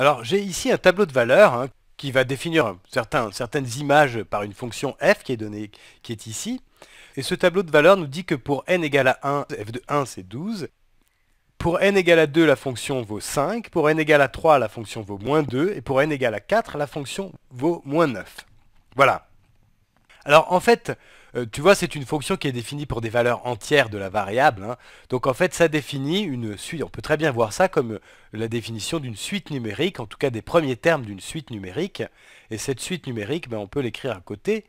Alors j'ai ici un tableau de valeurs hein, qui va définir certaines images par une fonction f qui est donnée, qui est ici. Et ce tableau de valeurs nous dit que pour n égale à 1, f de 1 c'est 12. Pour n égale à 2, la fonction vaut 5. Pour n égale à 3, la fonction vaut moins 2. Et pour n égale à 4, la fonction vaut moins 9. Voilà. Alors en fait, euh, tu vois, c'est une fonction qui est définie pour des valeurs entières de la variable. Hein. Donc en fait, ça définit une suite. On peut très bien voir ça comme euh, la définition d'une suite numérique, en tout cas des premiers termes d'une suite numérique. Et cette suite numérique, ben, on peut l'écrire à côté,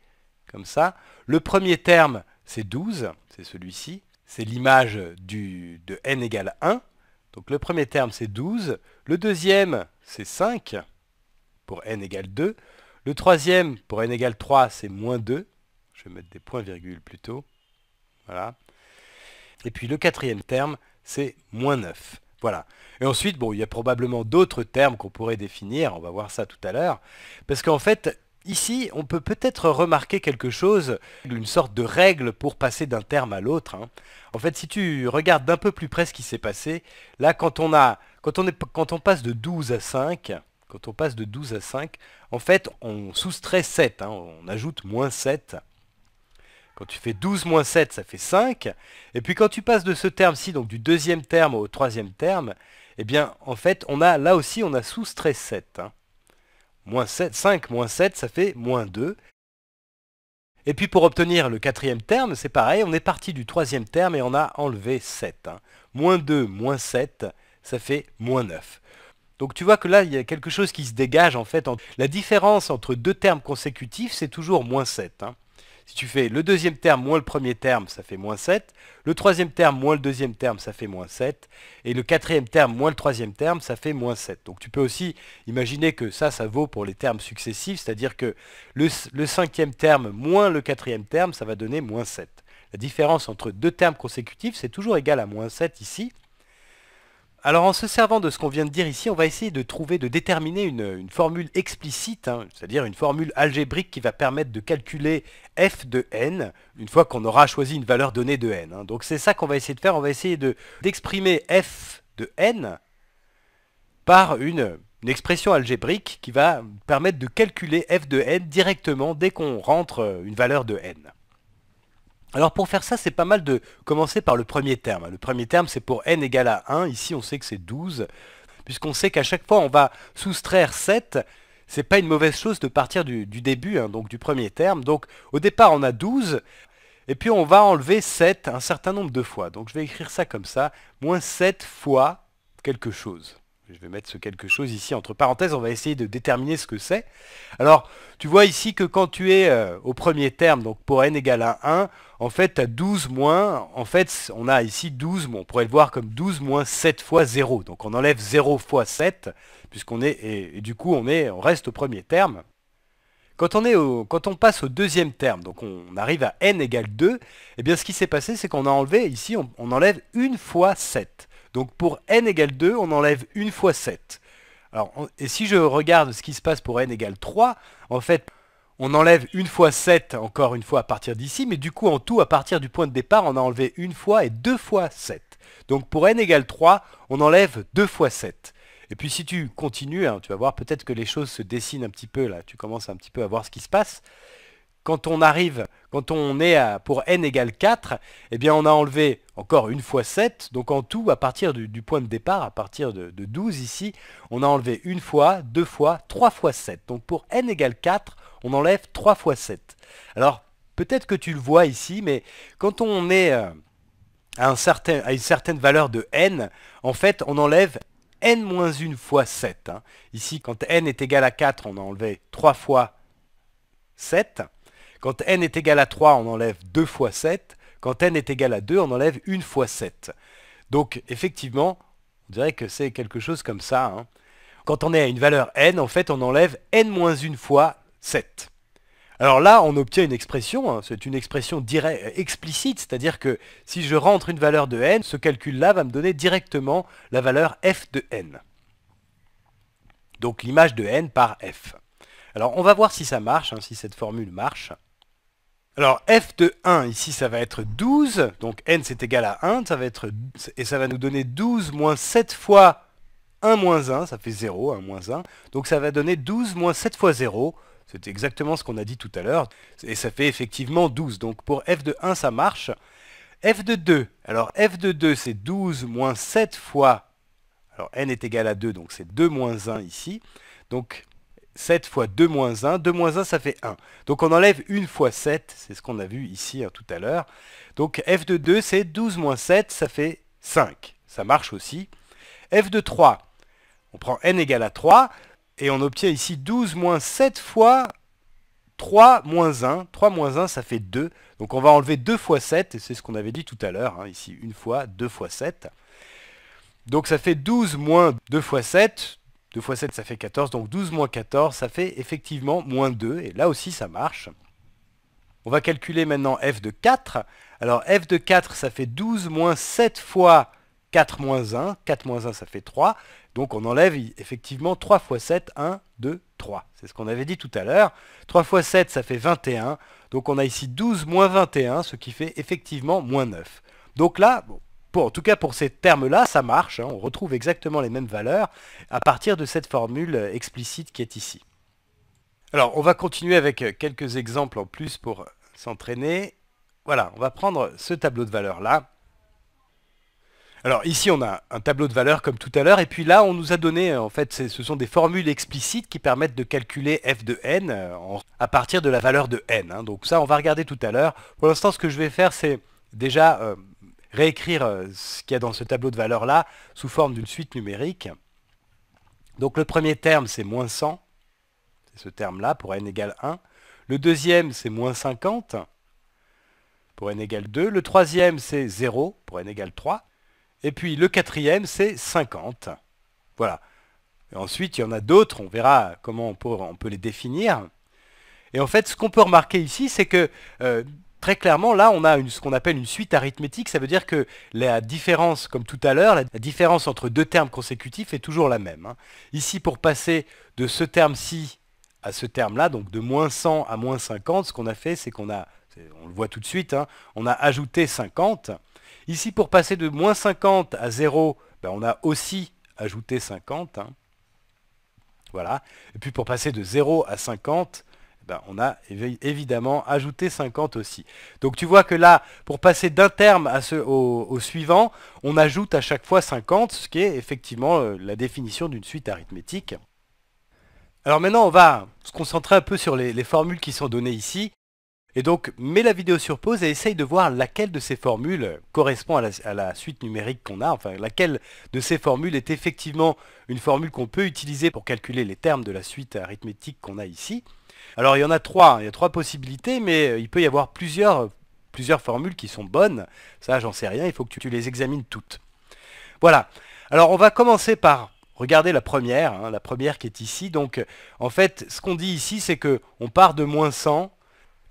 comme ça. Le premier terme, c'est 12, c'est celui-ci. C'est l'image de n égale 1. Donc le premier terme, c'est 12. Le deuxième, c'est 5, pour n égale 2. Le troisième, pour n égale 3, c'est moins 2. Je vais mettre des points-virgules plutôt. Voilà. Et puis le quatrième terme, c'est moins 9. Voilà. Et ensuite, bon, il y a probablement d'autres termes qu'on pourrait définir, on va voir ça tout à l'heure, parce qu'en fait, ici, on peut peut-être remarquer quelque chose, une sorte de règle pour passer d'un terme à l'autre. Hein. En fait, si tu regardes d'un peu plus près ce qui s'est passé, là, quand on, a, quand, on est, quand on passe de 12 à 5, quand on passe de 12 à 5, en fait, on soustrait 7, hein, on ajoute moins 7, quand tu fais 12 moins 7, ça fait 5. Et puis quand tu passes de ce terme-ci, donc du deuxième terme au troisième terme, eh bien, en fait, on a là aussi, on a soustrait 7. 7, 5 moins 7, ça fait moins 2. Et puis pour obtenir le quatrième terme, c'est pareil, on est parti du troisième terme et on a enlevé 7. Hein. Moins 2, moins 7, ça fait moins 9. Donc tu vois que là, il y a quelque chose qui se dégage en fait. La différence entre deux termes consécutifs, c'est toujours moins 7. Si tu fais le deuxième terme moins le premier terme, ça fait moins 7. Le troisième terme moins le deuxième terme, ça fait moins 7. Et le quatrième terme moins le troisième terme, ça fait moins 7. Donc tu peux aussi imaginer que ça, ça vaut pour les termes successifs, c'est-à-dire que le, cinquième terme moins le quatrième terme, ça va donner moins 7. La différence entre deux termes consécutifs, c'est toujours égal à moins 7 ici. Alors en se servant de ce qu'on vient de dire ici, on va essayer de trouver, de déterminer une, formule explicite, hein, c'est-à-dire une formule algébrique qui va permettre de calculer f de n, une fois qu'on aura choisi une valeur donnée de n. Hein. Donc c'est ça qu'on va essayer de faire, on va essayer d'exprimer f de n par une, une, expression algébrique qui va permettre de calculer f de n directement dès qu'on rentre euh, une valeur de n. Alors pour faire ça, c'est pas mal de commencer par le premier terme. Le premier terme, c'est pour n égale à 1. Ici, on sait que c'est 12, puisqu'on sait qu'à chaque fois, on va soustraire 7. C'est pas une mauvaise chose de partir du, début, hein, donc du premier terme. Donc au départ, on a 12, et puis on va enlever 7 un certain nombre de fois. Donc je vais écrire ça comme ça, moins 7 fois quelque chose je vais mettre ce quelque chose ici entre parenthèses, on va essayer de déterminer ce que c'est. Alors, tu vois ici que quand tu es euh, au premier terme, donc pour n égale à 1, en fait, tu as 12 moins, en fait, on a ici 12, on pourrait le voir comme 12 moins 7 fois 0. Donc on enlève 0 fois 7, puisqu'on est, et, du coup, on, est, on reste au premier terme. Quand on, est quand on, passe au deuxième terme, donc on arrive à n égale 2, et eh bien ce qui s'est passé, c'est qu'on a enlevé, ici, on, on enlève 1 fois 7. Donc pour n égale 2, on enlève une fois 7. et si je regarde ce qui se passe pour n égale 3, en fait, on enlève 1 fois 7, encore une fois, à partir d'ici, mais du coup, en tout, à partir du point de départ, on a enlevé une fois et 2 fois 7. Donc pour n égale 3, on enlève 2 fois 7. Et puis si tu continues, hein, tu vas voir peut-être que les choses se dessinent un petit peu là, tu commences un petit peu à voir ce qui se passe quand on arrive, quand on est à, pour n égale 4, eh bien on a enlevé encore une fois 7, donc en tout, à partir du, point de départ, à partir de, 12 ici, on a enlevé une fois, deux fois, trois fois 7. Donc pour n égale 4, on enlève 3 fois 7. Alors, peut-être que tu le vois ici, mais quand on est euh, à, une certaine valeur de n, en fait, on enlève n-1 moins fois 7. Hein. Ici, quand n est égal à 4, on a enlevé 3 fois 7. Quand n est égal à 3, on enlève 2 fois 7. Quand n est égal à 2, on enlève 1 fois 7. Donc effectivement, on dirait que c'est quelque chose comme ça. Hein. Quand on est à une valeur n, en fait, on enlève n-1 moins fois 7. Alors là, on obtient une expression, hein. c'est une expression euh, explicite, c'est-à-dire que si je rentre une valeur de n, ce calcul-là va me donner directement la valeur f de n. Donc l'image de n par f. Alors on va voir si ça marche, hein, si cette formule marche. Alors f de 1, ici ça va être 12, donc n c'est égal à 1, ça va être, et ça va nous donner 12 moins 7 fois 1 moins 1, ça fait 0, 1 moins 1, donc ça va donner 12 moins 7 fois 0, c'est exactement ce qu'on a dit tout à l'heure, et ça fait effectivement 12, donc pour f de 1 ça marche. f de 2, alors f de 2 c'est 12 moins 7 fois, alors n est égal à 2, donc c'est 2 moins 1 ici, donc 7 fois 2 moins 1, 2 moins 1 ça fait 1. Donc on enlève 1 fois 7, c'est ce qu'on a vu ici hein, tout à l'heure. Donc f de 2 c'est 12 moins 7, ça fait 5. Ça marche aussi. f de 3, on prend n égale à 3, et on obtient ici 12 moins 7 fois 3 moins 1. 3 moins 1 ça fait 2. Donc on va enlever 2 fois 7, et c'est ce qu'on avait dit tout à l'heure, hein, ici 1 fois, 2 fois 7. Donc ça fait 12 moins 2 fois 7, 2 fois 7, ça fait 14. Donc 12 moins 14, ça fait effectivement moins 2. Et là aussi, ça marche. On va calculer maintenant f de 4. Alors f de 4, ça fait 12 moins 7 fois 4 moins 1. 4 moins 1, ça fait 3. Donc on enlève effectivement 3 fois 7, 1, 2, 3. C'est ce qu'on avait dit tout à l'heure. 3 fois 7, ça fait 21. Donc on a ici 12 moins 21, ce qui fait effectivement moins 9. Donc là, bon, Bon, en tout cas, pour ces termes-là, ça marche. Hein. on retrouve exactement les mêmes valeurs à partir de cette formule euh, explicite qui est ici. Alors, on va continuer avec euh, quelques exemples en plus pour euh, s'entraîner. Voilà, on va prendre ce tableau de valeurs-là. Alors ici on a un tableau de valeurs comme tout à l'heure et puis là on nous a donné en fait ce sont des formules explicites qui permettent de calculer f de n à partir de la valeur de n. Hein. Donc ça on va regarder tout à l'heure. Pour l'instant ce que je vais faire c'est déjà réécrire euh, ce qu'il y a dans ce tableau de valeurs-là sous forme d'une suite numérique. Donc le premier terme, c'est moins 100, c'est ce terme-là, pour n égale 1. Le deuxième, c'est moins 50, pour n égale 2. Le troisième, c'est 0, pour n égale 3. Et puis le quatrième, c'est 50. Voilà. ensuite, il y en a d'autres, on verra comment on peut, on peut, les définir. Et en fait, ce qu'on peut remarquer ici, c'est que euh, très clairement, là, on a ce qu'on appelle une suite arithmétique. Ça veut dire que la différence, comme tout à l'heure, la différence entre deux termes consécutifs est toujours la même. Hein. Ici, pour passer de ce terme-ci à ce terme-là, donc de moins 100 à moins 50, ce qu'on a fait, c'est qu'on a, on le voit tout de suite, hein, on a ajouté 50. Ici, pour passer de moins 50 à 0, ben, on a aussi ajouté 50. Hein. Voilà. Et puis pour passer de 0 à 50, ben, on a évidemment ajouté 50 aussi. Donc tu vois que là, pour passer d'un terme au, suivant, on ajoute à chaque fois 50, ce qui est effectivement euh, la définition d'une suite arithmétique. Alors maintenant, on va se concentrer un peu sur les formules qui sont données ici. Et donc, mets la vidéo sur pause et essaye de voir laquelle de ces formules correspond à la, suite numérique qu'on a, enfin laquelle de ces formules est effectivement une formule qu'on peut utiliser pour calculer les termes de la suite arithmétique qu'on a ici. Alors il y en a trois, il y a trois possibilités, mais euh, il peut y avoir plusieurs, formules qui sont bonnes, ça j'en sais rien, il faut que tu, les examines toutes. Voilà, alors on va commencer par regarder la première, hein, la première qui est ici, donc en fait ce qu'on dit ici c'est que on part de moins 100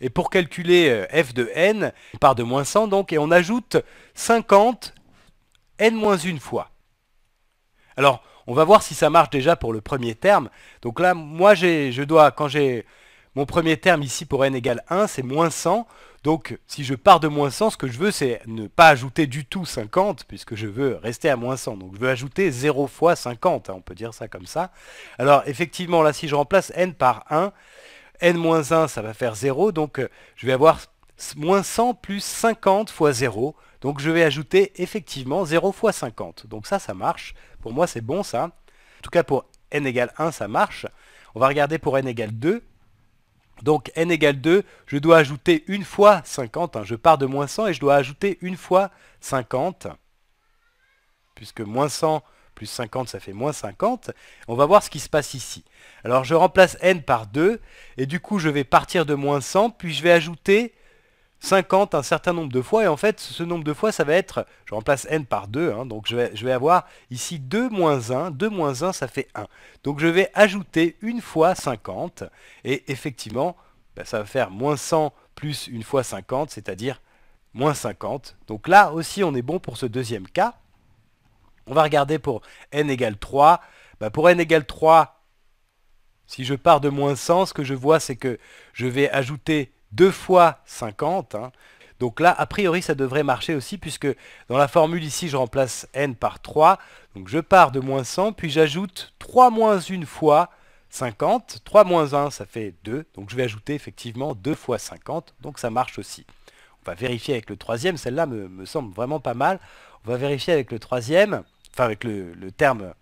et pour calculer euh, f de n, on part de moins 100 donc, et on ajoute 50 n-1 moins fois. Alors, on va voir si ça marche déjà pour le premier terme. Donc là, moi, je dois, quand j'ai mon premier terme ici pour n égale 1, c'est moins 100. Donc, si je pars de moins 100, ce que je veux, c'est ne pas ajouter du tout 50, puisque je veux rester à moins 100. Donc, je veux ajouter 0 fois 50, hein, on peut dire ça comme ça. Alors, effectivement, là, si je remplace n par 1, n-1, ça va faire 0, donc euh, je vais avoir moins 100 plus 50 fois 0, donc je vais ajouter effectivement 0 fois 50. Donc ça, ça marche. Pour moi, c'est bon ça. En tout cas, pour n égale 1, ça marche. On va regarder pour n égale 2. Donc n égale 2, je dois ajouter une fois 50. Hein. Je pars de moins 100 et je dois ajouter une fois 50. Puisque moins 100 plus 50, ça fait moins 50. On va voir ce qui se passe ici. Alors je remplace n par 2, et du coup je vais partir de moins 100, puis je vais ajouter 50 un certain nombre de fois, et en fait ce nombre de fois ça va être, je remplace n par 2, hein, donc je vais, avoir ici 2 moins 1, 2 moins 1 ça fait 1. Donc je vais ajouter une fois 50, et effectivement ben, ça va faire moins 100 plus une fois 50, c'est-à-dire moins 50. Donc là aussi on est bon pour ce deuxième cas. On va regarder pour n égale 3. Bah, pour n égale 3, si je pars de moins 100, ce que je vois, c'est que je vais ajouter 2 fois 50. Hein. Donc là, a priori, ça devrait marcher aussi, puisque dans la formule ici, je remplace n par 3. Donc je pars de moins 100, puis j'ajoute 3 moins 1 fois 50. 3 moins 1, ça fait 2. Donc je vais ajouter effectivement 2 fois 50. Donc ça marche aussi. On va vérifier avec le troisième. Celle-là me, me semble vraiment pas mal. On va vérifier avec le troisième, enfin avec le, terme,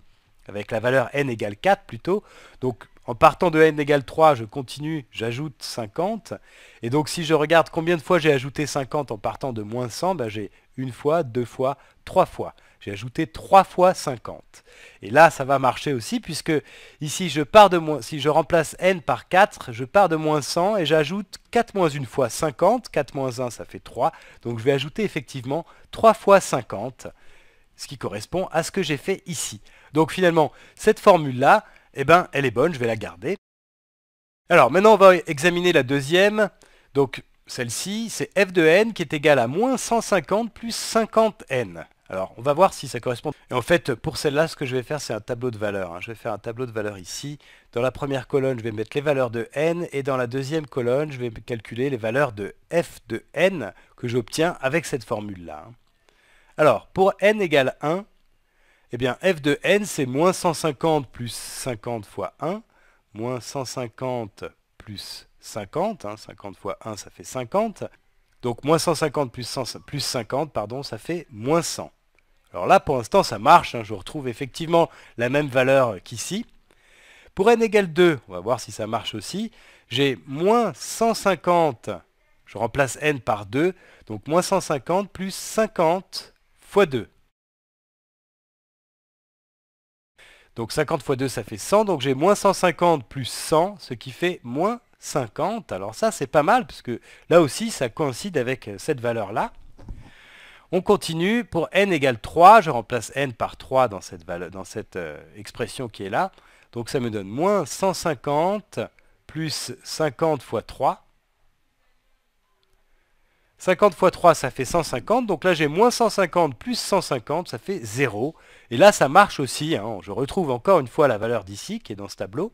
avec la valeur n égale 4 plutôt. Donc en partant de n égale 3, je continue, j'ajoute 50. Et donc si je regarde combien de fois j'ai ajouté 50 en partant de moins 100, ben, j'ai une fois, deux fois, trois fois. J'ai ajouté 3 fois 50. Et là, ça va marcher aussi, puisque ici, si je remplace n par 4, je pars de moins 100 et j'ajoute 4 moins 1 fois 50. 4 moins 1, ça fait 3. Donc je vais ajouter effectivement 3 fois 50, ce qui correspond à ce que j'ai fait ici. Donc finalement, cette formule-là, eh ben, elle est bonne, je vais la garder. Alors maintenant, on va examiner la deuxième. Donc celle-ci, c'est f de n qui est égal à moins 150 plus 50n. Alors, on va voir si ça correspond. Et en fait, pour celle-là, ce que je vais faire, c'est un tableau de valeurs. Hein. Je vais faire un tableau de valeurs ici. Dans la première colonne, je vais mettre les valeurs de n, et dans la deuxième colonne, je vais calculer les valeurs de f de n que j'obtiens avec cette formule-là. Hein. Alors, pour n égale 1, eh bien, f de n, c'est moins 150 plus 50 fois 1, moins 150 plus 50, 50 hein. fois 1, ça fait 50. Donc, moins 150 plus, plus 50, pardon, ça fait moins 100. Alors là, pour l'instant, ça marche. Hein, je retrouve effectivement la même valeur qu'ici. Pour n égale 2, on va voir si ça marche aussi, j'ai moins 150, je remplace n par 2, donc moins 150 plus 50 fois 2. Donc 50 fois 2, ça fait 100, donc j'ai moins 150 plus 100, ce qui fait moins 50. Alors ça, c'est pas mal, parce que là aussi, ça coïncide avec cette valeur-là. On continue pour n égale 3, je remplace n par 3 dans cette, valeur, dans cette euh, expression qui est là. Donc ça me donne moins 150 plus 50 fois 3. 50 fois 3, ça fait 150. Donc là, j'ai moins 150 plus 150, ça fait 0. Et là, ça marche aussi. Hein. Je retrouve encore une fois la valeur d'ici, qui est dans ce tableau.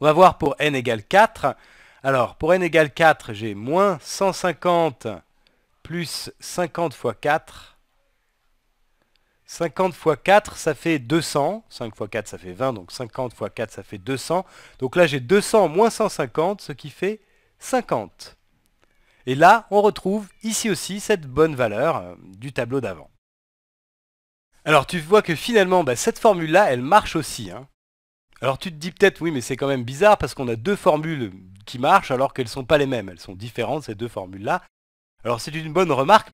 On va voir pour n égale 4. Alors, pour n égale 4, j'ai moins 150 plus 50 fois 4. 50 fois 4, ça fait 200. 5 fois 4, ça fait 20. Donc 50 fois 4, ça fait 200. Donc là, j'ai 200 moins 150, ce qui fait 50. Et là, on retrouve ici aussi cette bonne valeur euh, du tableau d'avant. Alors tu vois que finalement, bah, cette formule-là, elle marche aussi. Hein. Alors tu te dis peut-être, oui, mais c'est quand même bizarre parce qu'on a deux formules qui marchent alors qu'elles ne sont pas les mêmes. Elles sont différentes, ces deux formules-là. Alors c'est une bonne remarque,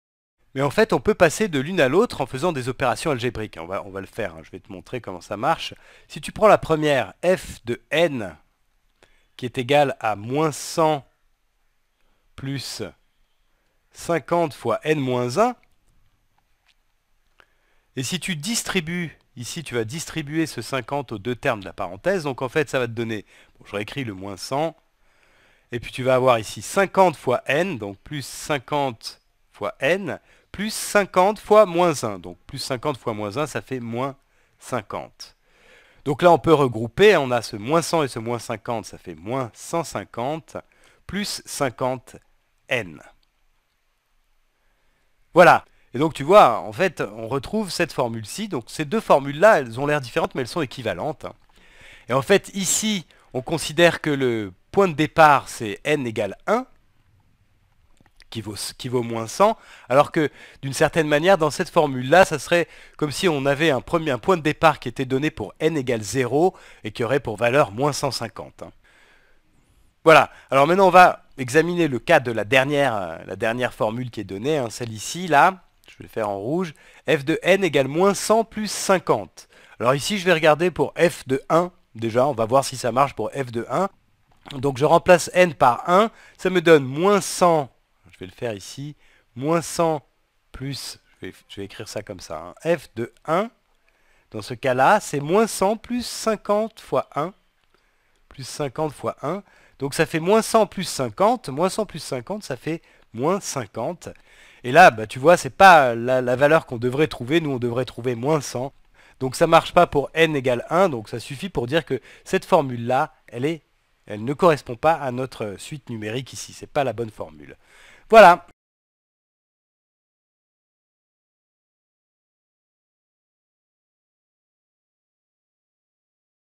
mais en fait on peut passer de l'une à l'autre en faisant des opérations algébriques. On va, le faire, hein. je vais te montrer comment ça marche. Si tu prends la première, f de n, qui est égale à moins 100 plus 50 fois n moins 1, et si tu distribues, ici tu vas distribuer ce 50 aux deux termes de la parenthèse, donc en fait ça va te donner, bon, je réécris le moins 100, et puis tu vas avoir ici 50 fois n, donc plus 50 fois n, plus 50 fois moins 1. Donc plus 50 fois moins 1, ça fait moins 50. Donc là, on peut regrouper. On a ce moins 100 et ce moins 50, ça fait moins 150, plus 50n. Voilà. Et donc tu vois, en fait, on retrouve cette formule-ci. Donc ces deux formules-là, elles ont l'air différentes, mais elles sont équivalentes. Et en fait, ici, on considère que le de départ, c'est n égale 1, qui vaut, qui vaut moins 100, alors que d'une certaine manière, dans cette formule-là, ça serait comme si on avait un, premier, point de départ qui était donné pour n égale 0 et qui aurait pour valeur moins 150. Voilà, alors maintenant on va examiner le cas de la dernière, euh, la dernière formule qui est donnée, hein, celle ici, là, je vais le faire en rouge, f de n égale moins 100 plus 50. Alors ici, je vais regarder pour f de 1, déjà, on va voir si ça marche pour f de 1. Donc je remplace n par 1, ça me donne moins 100, je vais le faire ici, moins 100 plus, je vais, écrire ça comme ça, hein. f de 1. Dans ce cas-là, c'est moins 100 plus 50 fois 1, plus 50 fois 1. Donc ça fait moins 100 plus 50, moins 100 plus 50, ça fait moins 50. Et là, bah, tu vois, c'est pas la, valeur qu'on devrait trouver, nous on devrait trouver moins 100. Donc ça ne marche pas pour n égale 1, donc ça suffit pour dire que cette formule-là, elle est elle ne correspond pas à notre suite numérique ici, c'est pas la bonne formule. Voilà